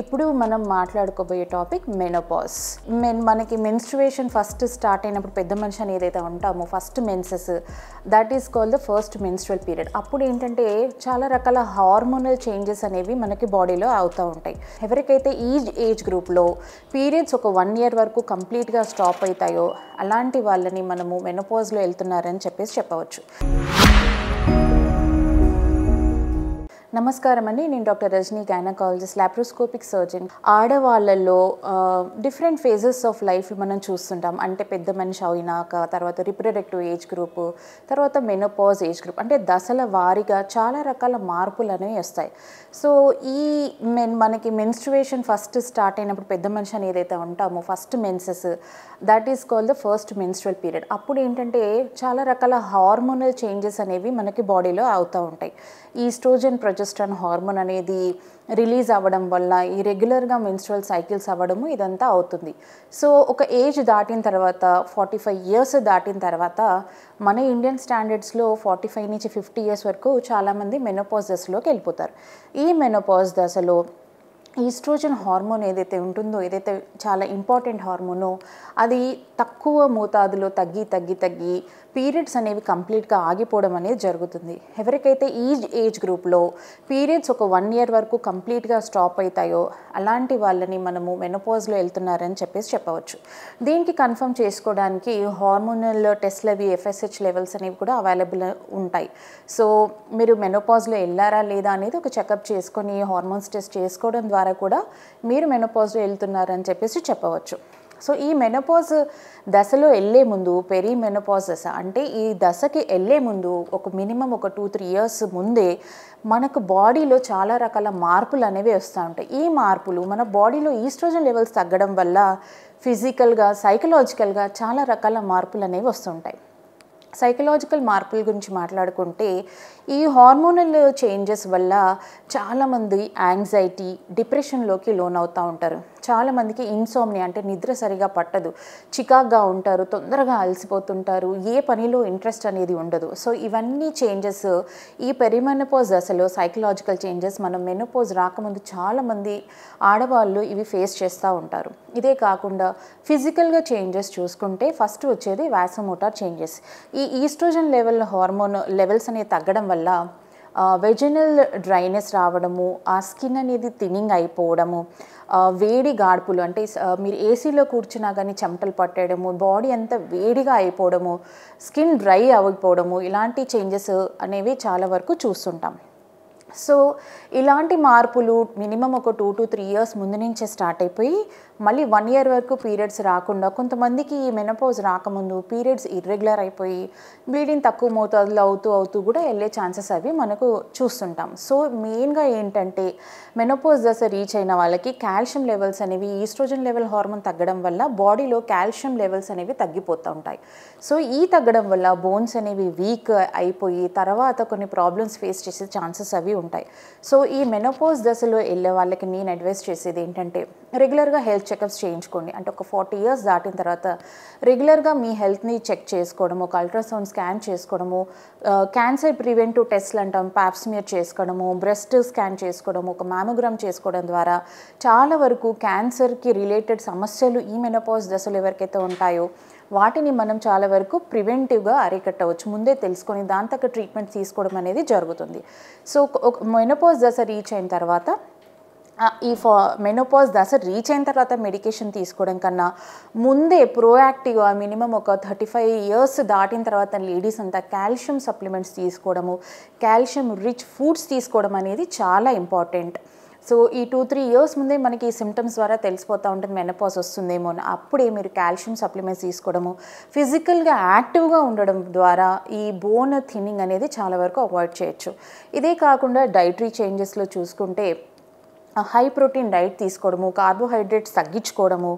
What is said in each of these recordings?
ఇప్పుడు మనం మాట్లాడుకోబోయే టాపిక్ మెనోపాస్ మెన్ మనకి మెన్స్ట్రువేషన్ ఫస్ట్ స్టార్ట్ అయినప్పుడు పెద్ద మనిషి అని ఏదైతే ఉంటామో first menses that is call the first menstrual period అప్పుడు ఏంటంటే చాలా రకాల హార్మోనల్ చేంజెస్ అనేవి మనకి బాడీలో అవుతూ ఉంటాయి ఎవరికైతే ఈ ఏజ్ గ్రూప్లో పీరియడ్స్ ఒక వన్ ఇయర్ వరకు కంప్లీట్గా స్టాప్ అవుతాయో అలాంటి వాళ్ళని మనము మెనోపాజ్లో వెళ్తున్నారని చెప్పేసి చెప్పవచ్చు నమస్కారం అండి నేను doctor Rajani gynaecologist laparoscopic surgeon ఆడవాళ్ళలో డిఫరెంట్ ఫేజెస్ ఆఫ్ లైఫ్ మనం చూస్తుంటాం అంటే పెద్ద మనిషి అయినాక తర్వాత రిప్రొడక్టివ్ ఏజ్ గ్రూప్ తర్వాత మెనోపాజ్ ఏజ్ గ్రూప్ అంటే దశల వారీగా చాలా రకాల మార్పులు అనేవి వస్తాయి సో ఈ మెన్ మనకి మెన్స్ట్రువేషన్ ఫస్ట్ స్టార్ట్ అయినప్పుడు పెద్ద మనిషి అని ఏదైతే ఉంటామో first menses that is call the first menstrual period అప్పుడు ఏంటంటే చాలా రకాల హార్మోనల్ చేంజెస్ అనేవి మనకి బాడీలో అవుతూ ఉంటాయి ఈ స్ట్రోజన్ ప్రొజె ప్రొజెస్ట్రాన్ హార్మోన్ అనేది రిలీజ్ అవ్వడం వల్ల ఈ రెగ్యులర్గా మెన్స్ట్రల్ సైకిల్స్ అవ్వడము ఇదంతా అవుతుంది సో ఒక ఏజ్ దాటిన తర్వాత ఫార్టీ ఫైవ్ ఇయర్స్ దాటిన తర్వాత మన ఇండియన్ స్టాండర్డ్స్లో ఫార్టీ ఫైవ్ నుంచి ఫిఫ్టీ ఇయర్స్ వరకు చాలామంది మెనోపాజ్ దశలోకి వెళ్ళిపోతారు ఈ మెనోపాజ్ దశలో ఈస్ట్రోజన్ హార్మోన్ ఏదైతే ఉంటుందో ఏదైతే చాలా ఇంపార్టెంట్ హార్మోనో అది తక్కువ మోతాదులో తగ్గి తగ్గి తగ్గి పీరియడ్స్ అనేవి కంప్లీట్గా ఆగిపోవడం అనేది జరుగుతుంది ఎవరికైతే ఈ ఏజ్ గ్రూప్లో పీరియడ్స్ ఒక వన్ ఇయర్ వరకు కంప్లీట్గా స్టాప్ అవుతాయో అలాంటి వాళ్ళని మనము మెనోపాజ్లో వెళ్తున్నారని చెప్పేసి చెప్పవచ్చు దీనికి కన్ఫర్మ్ చేసుకోవడానికి హార్మోనల్ టెస్ట్లు అవి ఎఫ్ఎస్హెచ్ లెవెల్స్ అనేవి కూడా అవైలబుల్ ఉంటాయి సో మీరు మెనోపాజ్లో వెళ్ళారా లేదా అనేది ఒక చెకప్ చేసుకొని హార్మోన్స్ టెస్ట్ చేసుకోవడం ద్వారా ద్వారా కూడా మీరు మెనోపాజ్ వెళ్తున్నారని చెప్పేసి చెప్పవచ్చు సో ఈ మెనోపాజ్ దశలో వెళ్ళే ముందు పెరీ మెనోపాజ్ దశ అంటే ఈ దశకి వెళ్ళే ముందు ఒక మినిమం ఒక టూ త్రీ ఇయర్స్ ముందే మనకు బాడీలో చాలా రకాల మార్పులు అనేవి వస్తూ ఉంటాయి ఈ మార్పులు మన బాడీలో ఈస్ట్రోజన్ లెవెల్స్ తగ్గడం వల్ల ఫిజికల్గా సైకలాజికల్గా చాలా రకాల మార్పులు అనేవి వస్తుంటాయి సైకలాజికల్ మార్పుల గురించి మాట్లాడుకుంటే ఈ హార్మోనల్ చేంజెస్ వల్ల చాలామంది యాంగ్జైటీ డిప్రెషన్లోకి లోన్ అవుతూ ఉంటారు చాలామందికి ఇన్సోమ్ని అంటే నిద్ర సరిగా పట్టదు చికాగ్గా ఉంటారు తొందరగా అలసిపోతుంటారు ఏ పనిలో ఇంట్రెస్ట్ అనేది ఉండదు సో ఇవన్నీ చేంజెస్ ఈ పెరిమెనపోజ్ అసలు సైకలాజికల్ చేంజెస్ మనం మెనపోజ్ రాకముందు చాలామంది ఆడవాళ్ళు ఇవి ఫేస్ చేస్తూ ఉంటారు ఇదే కాకుండా ఫిజికల్గా చేంజెస్ చూసుకుంటే ఫస్ట్ వచ్చేది వ్యాసమోటార్ చేంజెస్ ఈ ఈస్ట్రోజన్ లెవెల్ హార్మోన్ లెవెల్స్ అనేవి తగ్గడం వల్ల వెజినల్ డ్రైనెస్ రావడము ఆ స్కిన్ అనేది థినింగ్ అయిపోవడము వేడి గాడ్పులు అంటే మీరు ఏసీలో కూర్చున్నా కానీ చెమటలు పట్టేయడము బాడీ అంతా వేడిగా అయిపోవడము స్కిన్ డ్రై అవ్వకపోవడము ఇలాంటి చేంజెస్ అనేవి చాలా వరకు చూస్తుంటాం సో ఇలాంటి మార్పులు మినిమం ఒక టూ టు త్రీ ఇయర్స్ ముందు నుంచే స్టార్ట్ అయిపోయి మళ్ళీ వన్ ఇయర్ వరకు పీరియడ్స్ రాకుండా కొంతమందికి ఈ మెనపోజ్ రాకముందు పీరియడ్స్ ఇర్రెగ్యులర్ అయిపోయి బ్లీడింగ్ తక్కువ మోతాదులో అవుతూ అవుతూ కూడా వెళ్ళే ఛాన్సెస్ అవి మనకు చూస్తుంటాం సో మెయిన్గా ఏంటంటే మెనపోజ్ దశ రీచ్ అయిన వాళ్ళకి కాల్షియం లెవెల్స్ అనేవి ఈస్ట్రోజన్ లెవెల్ హార్మోన్ తగ్గడం వల్ల బాడీలో కాల్షియం లెవెల్స్ అనేవి తగ్గిపోతూ ఉంటాయి సో ఈ తగ్గడం వల్ల బోన్స్ అనేవి వీక్ అయిపోయి తర్వాత కొన్ని ప్రాబ్లమ్స్ ఫేస్ చేసే ఛాన్సెస్ అవి ఉంటాయి సో ఈ మెనోపోజ్ దశలో వెళ్ళే వాళ్ళకి నేను అడ్వైస్ చేసేది ఏంటంటే రెగ్యులర్గా హెల్త్ చెకప్స్ చేయించుకోండి అంటే ఒక ఫార్టీ ఇయర్స్ దాటిన తర్వాత రెగ్యులర్గా మీ హెల్త్ని చెక్ చేసుకోవడము ఒక అల్ట్రాసౌండ్ స్కాన్ చేసుకోవడము క్యాన్సర్ ప్రివెంటివ్ టెస్ట్లు అంటాం ప్యాప్స్మియర్ చేసుకోవడము బ్రెస్ట్ స్కాన్ చేసుకోవడము ఒక మామోగ్రామ్ చేసుకోవడం ద్వారా చాలా వరకు క్యాన్సర్కి రిలేటెడ్ సమస్యలు ఈ మెనోపాజ్ దశలు ఎవరికైతే ఉంటాయో వాటిని మనం చాలా వరకు ప్రివెంటివ్గా అరికట్టవచ్చు ముందే తెలుసుకొని దాని తగ్గ ట్రీట్మెంట్ తీసుకోవడం అనేది జరుగుతుంది సో ఒక మెనోపాజ్ దశ రీచ్ అయిన తర్వాత ఈ ఫా మెనోపాజ్ దశ రీచ్ అయిన తర్వాత మెడికేషన్ తీసుకోవడం కన్నా ముందే ప్రోయాక్టివ్గా మినిమం ఒక థర్టీ ఫైవ్ ఇయర్స్ దాటిన తర్వాత లేడీస్ అంతా కాల్షియం సప్లిమెంట్స్ తీసుకోవడము కాల్షియం రిచ్ ఫుడ్స్ తీసుకోవడం అనేది చాలా ఇంపార్టెంట్ సో ఈ టూ త్రీ ఇయర్స్ ముందే మనకి ఈ సిమ్టమ్స్ ద్వారా తెలిసిపోతూ ఉంటుంది మెనపాస్ వస్తుందేమో అని అప్పుడే మీరు కాల్షియం సప్లిమెంట్స్ తీసుకోవడము ఫిజికల్గా యాక్టివ్గా ఉండడం ద్వారా ఈ బోన్ థిన్నింగ్ అనేది చాలా వరకు అవాయిడ్ చేయొచ్చు ఇదే కాకుండా డైటరీ చేంజెస్లో చూసుకుంటే హై ప్రోటీన్ డైట్ తీసుకోవడము కార్బోహైడ్రేట్స్ తగ్గించుకోవడము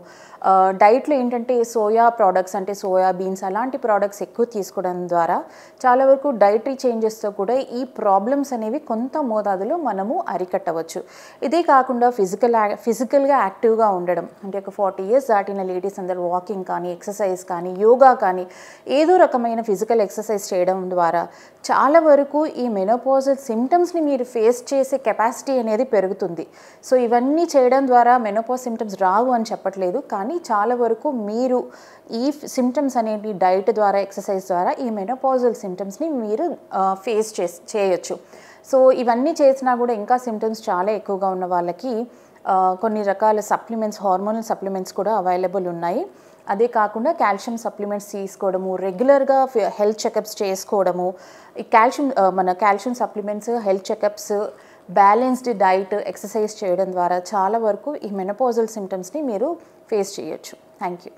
డైట్లో ఏంటంటే సోయా ప్రోడక్ట్స్ అంటే సోయా బీన్స్ అలాంటి ప్రోడక్ట్స్ ఎక్కువ తీసుకోవడం ద్వారా చాలా వరకు డైటరీ చేంజెస్తో కూడా ఈ ప్రాబ్లమ్స్ అనేవి కొంత మోతాదులో మనము అరికట్టవచ్చు ఇదే కాకుండా ఫిజికల్ ఫిజికల్గా యాక్టివ్గా ఉండడం అంటే ఒక ఫార్టీ ఇయర్స్ దాటిన లేడీస్ అందరు వాకింగ్ కానీ ఎక్సర్సైజ్ కానీ యోగా కానీ ఏదో రకమైన ఫిజికల్ ఎక్సర్సైజ్ చేయడం ద్వారా చాలా వరకు ఈ మెనోపోజల్ సిమ్టమ్స్ని మీరు ఫేస్ చేసే కెపాసిటీ అనేది పెరుగుతుంది సో ఇవన్నీ చేయడం ద్వారా మెనోపో సిమ్టమ్స్ రావు అని చెప్పట్లేదు కానీ చాలా వరకు మీరు ఈ సిమ్టమ్స్ అనేవి డైట్ ద్వారా ఎక్సర్సైజ్ ద్వారా ఈ మెనోపాజల్ సిమ్టమ్స్ని మీరు ఫేస్ చే చేయొచ్చు సో ఇవన్నీ చేసినా కూడా ఇంకా సిమ్టమ్స్ చాలా ఎక్కువగా ఉన్న వాళ్ళకి కొన్ని రకాల సప్లిమెంట్స్ హార్మోనల్ సప్లిమెంట్స్ కూడా అవైలబుల్ ఉన్నాయి అదే కాకుండా కాల్షియం సప్లిమెంట్స్ తీసుకోవడము రెగ్యులర్గా హెల్త్ చెకప్స్ చేసుకోవడము ఈ కాల్షియం మన calcium supplements health checkups balanced diet exercise చేయడం ద్వారా చాలా వరకు ఈ మెనపోజల్ సిమ్టమ్స్ని మీరు ఫేస్ చేయొచ్చు థ్యాంక్ యూ